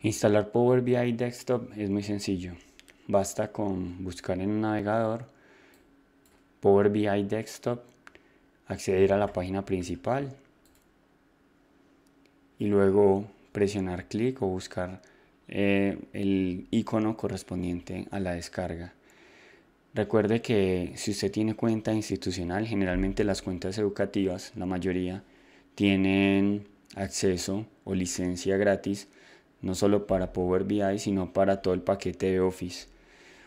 Instalar Power BI Desktop es muy sencillo. Basta con buscar en un navegador Power BI Desktop, acceder a la página principal y luego presionar clic o buscar eh, el icono correspondiente a la descarga. Recuerde que si usted tiene cuenta institucional, generalmente las cuentas educativas, la mayoría, tienen acceso o licencia gratis no solo para Power BI, sino para todo el paquete de Office.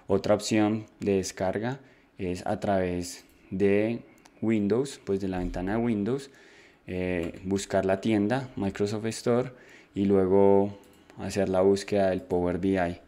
Otra opción de descarga es a través de Windows, pues de la ventana de Windows, eh, buscar la tienda Microsoft Store y luego hacer la búsqueda del Power BI.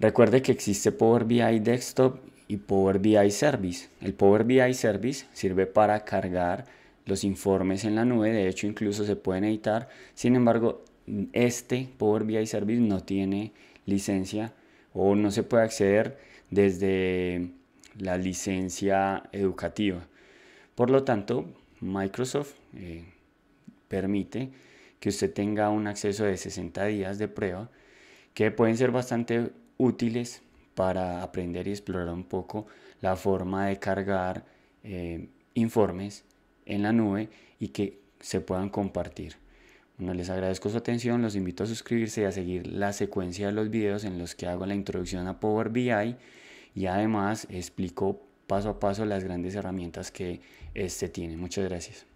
Recuerde que existe Power BI Desktop y Power BI Service. El Power BI Service sirve para cargar los informes en la nube, de hecho incluso se pueden editar, sin embargo este Power BI Service no tiene licencia o no se puede acceder desde la licencia educativa. Por lo tanto, Microsoft eh, permite que usted tenga un acceso de 60 días de prueba que pueden ser bastante útiles para aprender y explorar un poco la forma de cargar eh, informes en la nube y que se puedan compartir. les agradezco su atención, los invito a suscribirse y a seguir la secuencia de los videos en los que hago la introducción a Power BI y además explico paso a paso las grandes herramientas que este tiene. Muchas gracias.